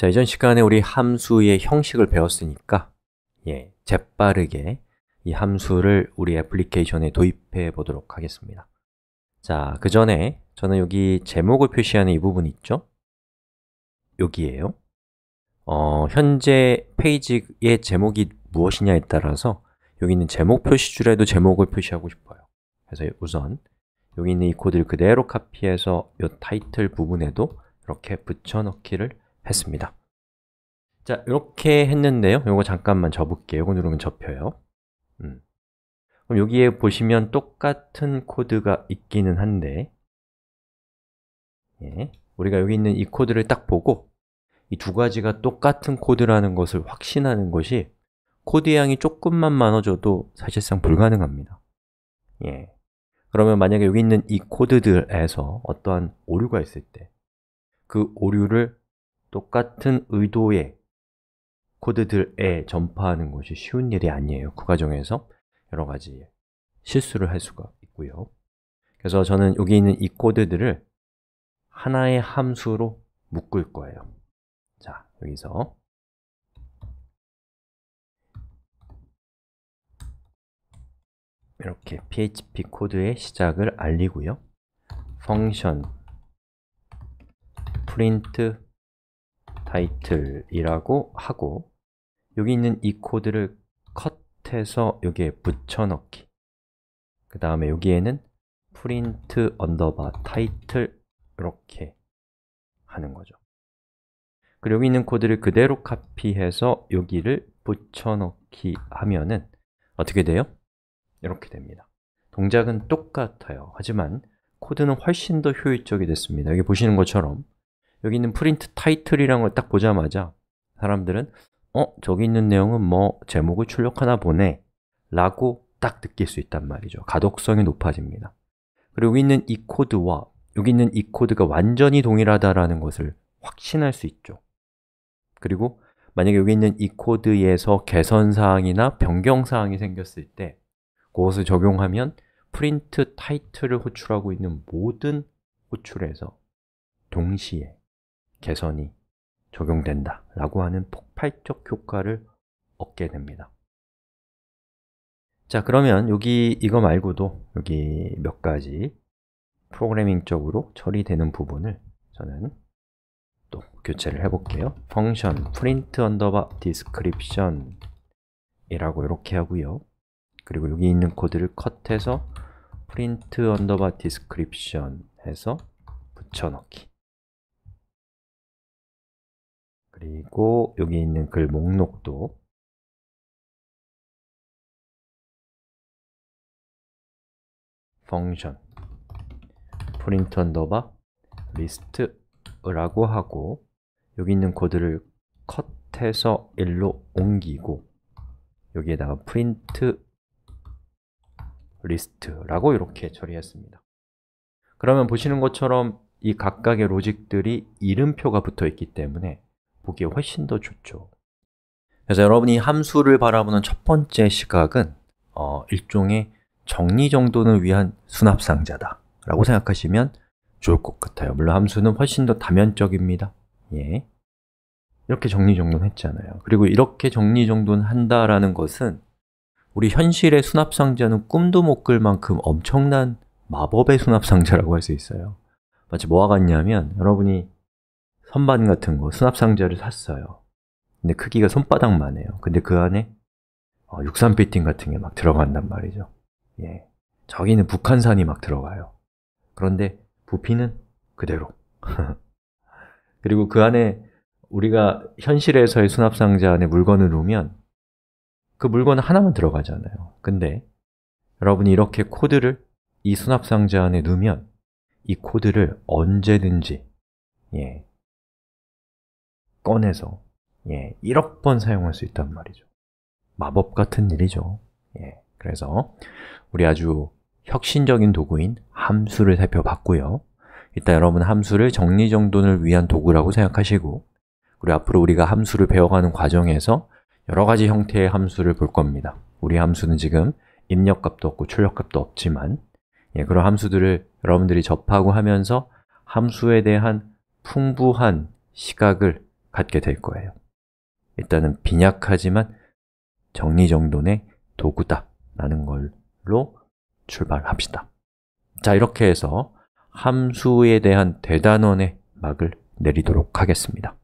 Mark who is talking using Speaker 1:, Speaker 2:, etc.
Speaker 1: 자, 이전 시간에 우리 함수의 형식을 배웠으니까 예, 재빠르게 이 함수를 우리 애플리케이션에 도입해 보도록 하겠습니다 자, 그 전에 저는 여기 제목을 표시하는 이 부분 있죠? 여기에요 어, 현재 페이지의 제목이 무엇이냐에 따라서 여기 있는 제목 표시줄에도 제목을 표시하고 싶어요 그래서 우선 여기 있는 이 코드를 그대로 카피해서 이 타이틀 부분에도 이렇게 붙여넣기를 했습니다. 자, 이렇게 했는데요. 이거 잠깐만 접을게요. 이거 누르면 접혀요. 음. 그럼 여기에 보시면 똑같은 코드가 있기는 한데 예, 우리가 여기 있는 이 코드를 딱 보고 이 두 가지가 똑같은 코드라는 것을 확신하는 것이 코드 양이 조금만 많아져도 사실상 불가능합니다 예. 그러면 만약에 여기 있는 이 코드들에서 어떠한 오류가 있을 때 그 오류를 똑같은 의도의 코드들에 전파하는 것이 쉬운 일이 아니에요. 그 과정에서 여러 가지 실수를 할 수가 있고요. 그래서 저는 여기 있는 이 코드들을 하나의 함수로 묶을 거예요. 자, 여기서 이렇게 PHP 코드의 시작을 알리고요. function print title이라고 하고 여기 있는 이 코드를 컷해서 여기에 붙여넣기 그 다음에 여기에는 print underbar title 이렇게 하는 거죠 그리고 여기 있는 코드를 그대로 카피해서 여기를 붙여넣기 하면은 어떻게 돼요? 이렇게 됩니다 동작은 똑같아요 하지만 코드는 훨씬 더 효율적이 됐습니다 여기 보시는 것처럼 여기 있는 프린트 타이틀이란 걸 딱 보자마자 사람들은 어? 저기 있는 내용은 뭐 제목을 출력하나 보네 라고 딱 느낄 수 있단 말이죠 가독성이 높아집니다 그리고 여기 있는 이 코드와 여기 있는 이 코드가 완전히 동일하다라는 것을 확신할 수 있죠 그리고 만약에 여기 있는 이 코드에서 개선사항이나 변경사항이 생겼을 때 그것을 적용하면 프린트 타이틀을 호출하고 있는 모든 호출에서 동시에 개선이 적용된다 라고 하는 폭발적 효과를 얻게 됩니다 자 그러면 여기 이거 말고도 여기 몇 가지 프로그래밍적으로 처리되는 부분을 저는 또 교체를 해볼게요 function print underbar description 이라고 이렇게 하고요 그리고 여기 있는 코드를 컷해서 print underbar description 해서 붙여넣기 그리고 여기 있는 글 목록도 function underbar print l i s t 라고 하고 여기 있는 코드를 컷해서 1로 옮기고 여기에다가 print l i s t 라고 이렇게 처리했습니다. 그러면 보시는 것처럼 이 각각의 로직들이 이름표가 붙어 있기 때문에 보기에 훨씬 더 좋죠 그래서 여러분이 함수를 바라보는 첫 번째 시각은 어, 일종의 정리정돈을 위한 수납상자다 라고 생각하시면 좋을 것 같아요 물론 함수는 훨씬 더 다면적입니다 예. 이렇게 정리정돈 했잖아요 그리고 이렇게 정리정돈 한다라는 것은 우리 현실의 수납상자는 꿈도 못 꿀 만큼 엄청난 마법의 수납상자라고 할 수 있어요 마치 뭐와 같냐면 여러분이 선반 같은 거, 수납상자를 샀어요. 근데 크기가 손바닥만 해요. 근데 그 안에 어, 육산 피팅 같은 게 막 들어간단 말이죠. 예. 저기는 북한산이 막 들어가요. 그런데 부피는 그대로. 그리고 그 안에 우리가 현실에서의 수납상자 안에 물건을 놓으면 그물건 하나만 들어가잖아요. 근데 여러분이 이렇게 코드를 이 수납상자 안에 넣으면 이 코드를 언제든지 예, 꺼내서 예, 1억 번 사용할 수 있단 말이죠. 마법 같은 일이죠. 예, 그래서 우리 아주 혁신적인 도구인 함수를 살펴봤고요. 일단 여러분 함수를 정리정돈을 위한 도구라고 생각하시고 그리고 앞으로 우리가 함수를 배워가는 과정에서 여러 가지 형태의 함수를 볼 겁니다. 우리 함수는 지금 입력값도 없고 출력값도 없지만 예, 그런 함수들을 여러분들이 접하고 하면서 함수에 대한 풍부한 시각을 갖게 될 거예요. 일단은 빈약하지만 정리정돈의 도구다라는 걸로 출발합시다. 자, 이렇게 해서 함수에 대한 대단원의 막을 내리도록 하겠습니다.